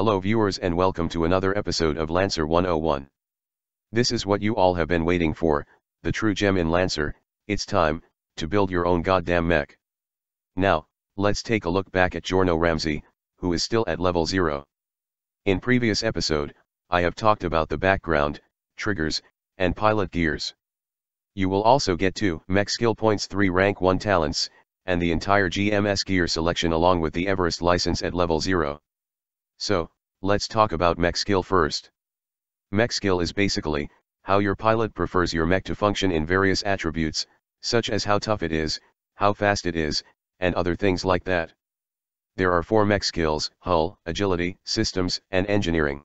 Hello viewers and welcome to another episode of Lancer 101. This is what you all have been waiting for, the true gem in Lancer, it's time, to build your own goddamn mech. Now, let's take a look back at Jorno Ramsey, who is still at level 0. In previous episode, I have talked about the background, triggers, and pilot gears. You will also get 2 mech skill points 3 rank 1 talents, and the entire GMS gear selection along with the Everest license at level 0. So, let's talk about mech skill first. Mech skill is basically, how your pilot prefers your mech to function in various attributes, such as how tough it is, how fast it is, and other things like that. There are four mech skills, hull, agility, systems, and engineering.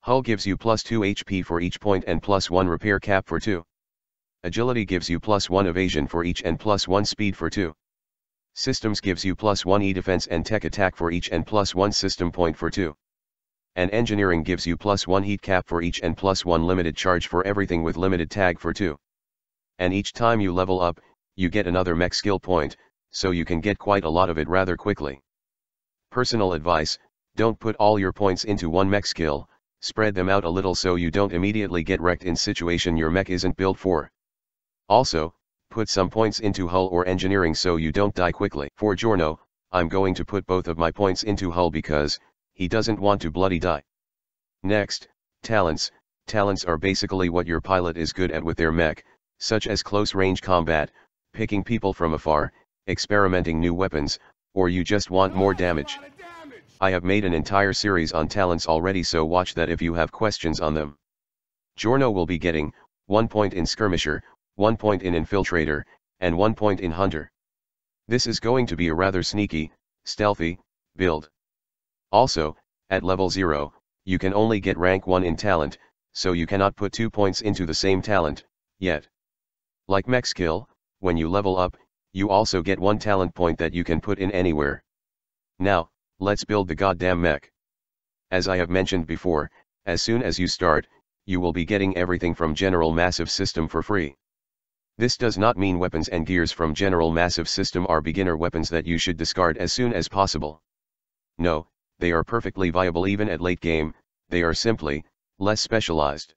Hull gives you plus 2 HP for each point and plus 1 repair cap for 2. Agility gives you plus 1 evasion for each and plus 1 speed for 2. Systems gives you plus 1 E defense and tech attack for each and plus 1 system point for 2. And engineering gives you plus 1 heat cap for each and plus 1 limited charge for everything with limited tag for 2. And each time you level up, you get another mech skill point, so you can get quite a lot of it rather quickly. Personal advice, don't put all your points into one mech skill, spread them out a little so you don't immediately get wrecked in situation your mech isn't built for. Also, put some points into hull or engineering so you don't die quickly. For Giorno, I'm going to put both of my points into hull because, he doesn't want to bloody die. Next, talents, talents are basically what your pilot is good at with their mech, such as close-range combat, picking people from afar, experimenting new weapons, or you just want more damage. I have made an entire series on talents already so watch that if you have questions on them. Giorno will be getting, 1 point in skirmisher, 1 point in Infiltrator, and 1 point in Hunter. This is going to be a rather sneaky, stealthy, build. Also, at level 0, you can only get rank 1 in talent, so you cannot put 2 points into the same talent, yet. Like mech skill, when you level up, you also get 1 talent point that you can put in anywhere. Now, let's build the goddamn mech. As I have mentioned before, as soon as you start, you will be getting everything from General Massive System for free. This does not mean weapons and gears from General Massive System are beginner weapons that you should discard as soon as possible. No, they are perfectly viable even at late game, they are simply, less specialized.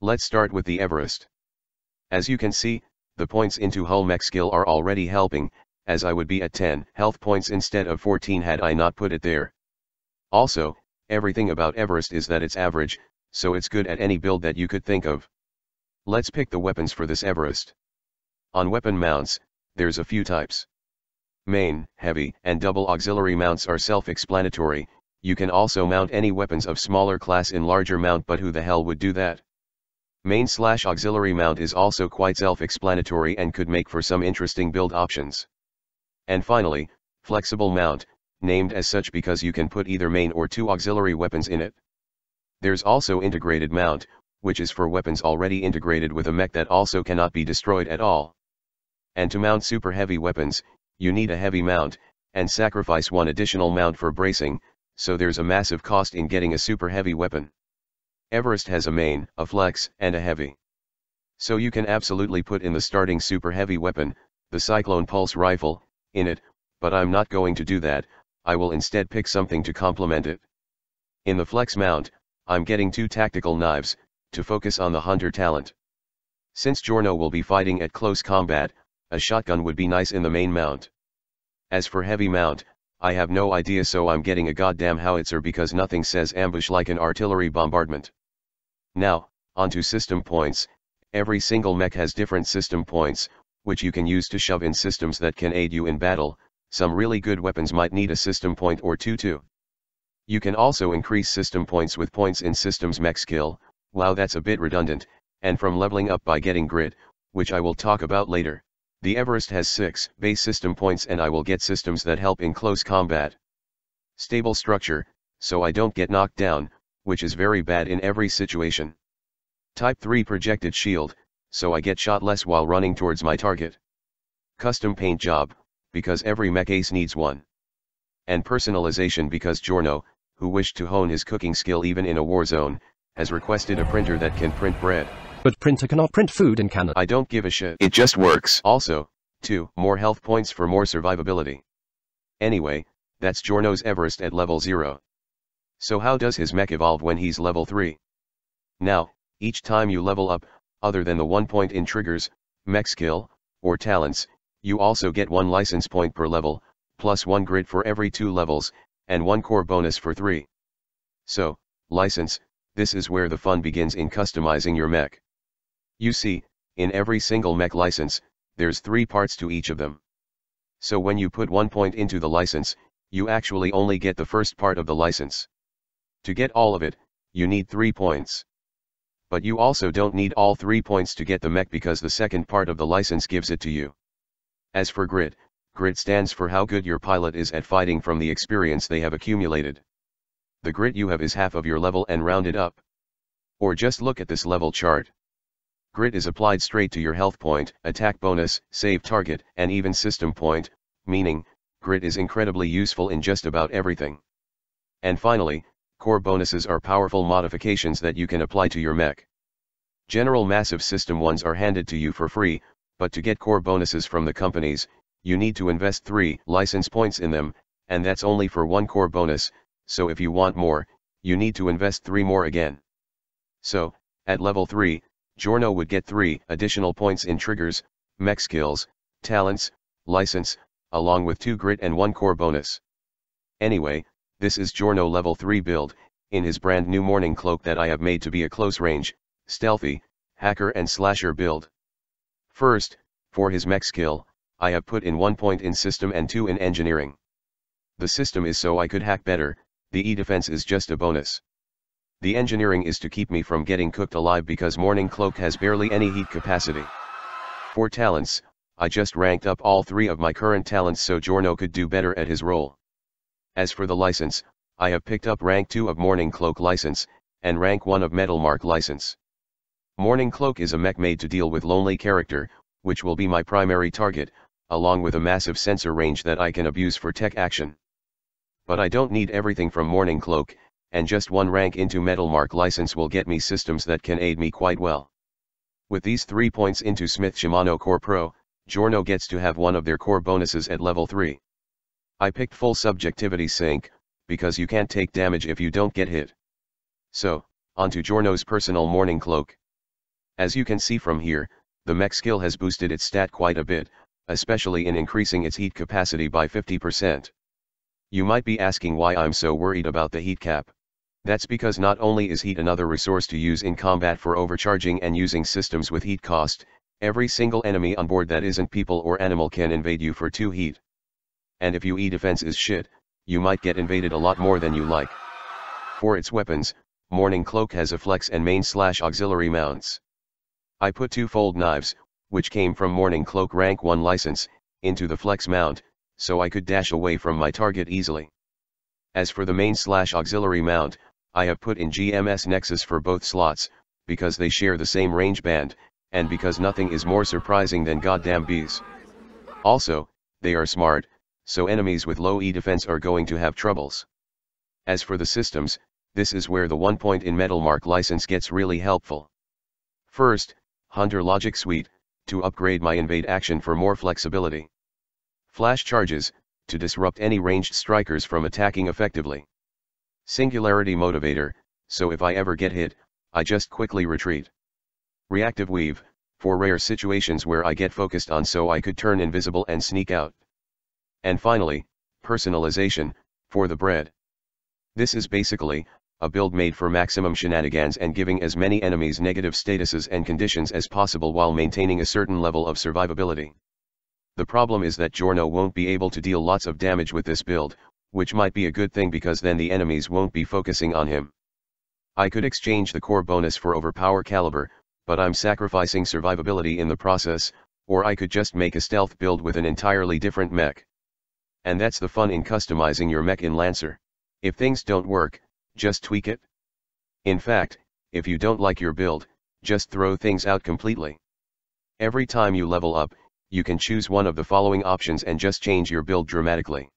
Let's start with the Everest. As you can see, the points into hull mech skill are already helping, as I would be at 10 health points instead of 14 had I not put it there. Also, everything about Everest is that it's average, so it's good at any build that you could think of. Let's pick the weapons for this Everest. On weapon mounts, there's a few types. Main, heavy, and double auxiliary mounts are self-explanatory, you can also mount any weapons of smaller class in larger mount but who the hell would do that? Main slash auxiliary mount is also quite self-explanatory and could make for some interesting build options. And finally, flexible mount, named as such because you can put either main or two auxiliary weapons in it. There's also integrated mount, which is for weapons already integrated with a mech that also cannot be destroyed at all. And to mount super heavy weapons, you need a heavy mount, and sacrifice one additional mount for bracing, so there's a massive cost in getting a super heavy weapon. Everest has a main, a flex, and a heavy. So you can absolutely put in the starting super heavy weapon, the Cyclone Pulse Rifle, in it, but I'm not going to do that, I will instead pick something to complement it. In the flex mount, I'm getting two tactical knives, to focus on the hunter talent. Since Jorno will be fighting at close combat, a shotgun would be nice in the main mount. As for heavy mount, I have no idea so I'm getting a goddamn howitzer because nothing says ambush like an artillery bombardment. Now, onto system points, every single mech has different system points, which you can use to shove in systems that can aid you in battle, some really good weapons might need a system point or two too. You can also increase system points with points in systems mech skill, wow that's a bit redundant, and from leveling up by getting grit, which I will talk about later. The Everest has 6 base system points and I will get systems that help in close combat. Stable structure, so I don't get knocked down, which is very bad in every situation. Type 3 projected shield, so I get shot less while running towards my target. Custom paint job, because every mech ace needs one. And personalization because Giorno, who wished to hone his cooking skill even in a war zone, has requested a printer that can print bread. But printer cannot print food in Canada. I don't give a shit. It just works. Also, 2. More health points for more survivability. Anyway, that's Jorno's Everest at level 0. So how does his mech evolve when he's level 3? Now, each time you level up, other than the one point in triggers, mech skill, or talents, you also get one license point per level, plus one grid for every two levels, and one core bonus for three. So, license, this is where the fun begins in customizing your mech. You see, in every single mech license, there's three parts to each of them. So when you put one point into the license, you actually only get the first part of the license. To get all of it, you need three points. But you also don't need all three points to get the mech because the second part of the license gives it to you. As for grit, grit stands for how good your pilot is at fighting from the experience they have accumulated the grit you have is half of your level and rounded up. Or just look at this level chart. Grit is applied straight to your health point, attack bonus, save target, and even system point, meaning, grit is incredibly useful in just about everything. And finally, core bonuses are powerful modifications that you can apply to your mech. General massive system ones are handed to you for free, but to get core bonuses from the companies, you need to invest 3 license points in them, and that's only for one core bonus, so if you want more, you need to invest 3 more again. So, at level 3, Giorno would get 3 additional points in triggers, mech skills, talents, license, along with 2 grit and 1 core bonus. Anyway, this is Giorno level 3 build, in his brand new morning cloak that I have made to be a close range, stealthy, hacker and slasher build. First, for his mech skill, I have put in 1 point in system and 2 in engineering. The system is so I could hack better, the e-defense is just a bonus. The engineering is to keep me from getting cooked alive because Morning Cloak has barely any heat capacity. For talents, I just ranked up all three of my current talents so Jorno could do better at his role. As for the license, I have picked up rank 2 of Morning Cloak license, and rank 1 of Metal Mark license. Morning Cloak is a mech made to deal with lonely character, which will be my primary target, along with a massive sensor range that I can abuse for tech action. But I don't need everything from Morning Cloak, and just one rank into Metal Mark license will get me systems that can aid me quite well. With these 3 points into Smith Shimano Core Pro, Jorno gets to have one of their core bonuses at level 3. I picked full subjectivity sync, because you can't take damage if you don't get hit. So, onto Jorno's personal morning cloak. As you can see from here, the mech skill has boosted its stat quite a bit, especially in increasing its heat capacity by 50%. You might be asking why I'm so worried about the heat cap. That's because not only is heat another resource to use in combat for overcharging and using systems with heat cost, every single enemy on board that isn't people or animal can invade you for 2 heat. And if you E defense is shit, you might get invaded a lot more than you like. For its weapons, Morning Cloak has a flex and main slash auxiliary mounts. I put two fold knives, which came from Morning Cloak rank 1 license, into the flex mount, so I could dash away from my target easily. As for the main slash auxiliary mount, I have put in GMS Nexus for both slots, because they share the same range band, and because nothing is more surprising than goddamn bees. Also, they are smart, so enemies with low E defense are going to have troubles. As for the systems, this is where the one point in Metal Mark license gets really helpful. First, Hunter Logic Suite, to upgrade my invade action for more flexibility. Flash charges, to disrupt any ranged strikers from attacking effectively. Singularity motivator, so if I ever get hit, I just quickly retreat. Reactive weave, for rare situations where I get focused on so I could turn invisible and sneak out. And finally, personalization, for the bread. This is basically, a build made for maximum shenanigans and giving as many enemies negative statuses and conditions as possible while maintaining a certain level of survivability. The problem is that Jorno won't be able to deal lots of damage with this build, which might be a good thing because then the enemies won't be focusing on him. I could exchange the core bonus for overpower caliber, but I'm sacrificing survivability in the process, or I could just make a stealth build with an entirely different mech. And that's the fun in customizing your mech in Lancer. If things don't work, just tweak it. In fact, if you don't like your build, just throw things out completely. Every time you level up, you can choose one of the following options and just change your build dramatically.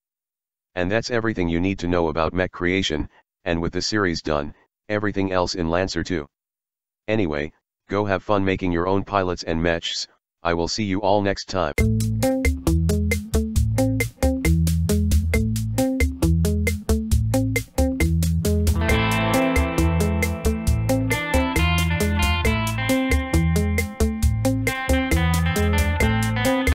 And that's everything you need to know about mech creation, and with the series done, everything else in Lancer 2. Anyway, go have fun making your own pilots and mechs, I will see you all next time.